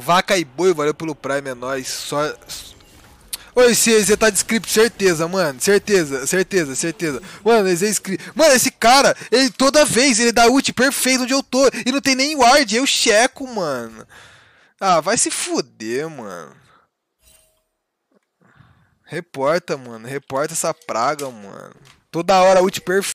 Vaca e boi, valeu pelo Prime, é nóis. Só. Oi, você tá de script, certeza, mano. Certeza, certeza, certeza. Mano, esse é script. Mano, esse cara, ele toda vez, ele dá ult perfeito onde eu tô. E não tem nem ward, eu checo, mano. Ah, vai se fuder, mano. Reporta, mano. Reporta essa praga, mano. Toda hora ult perfeito.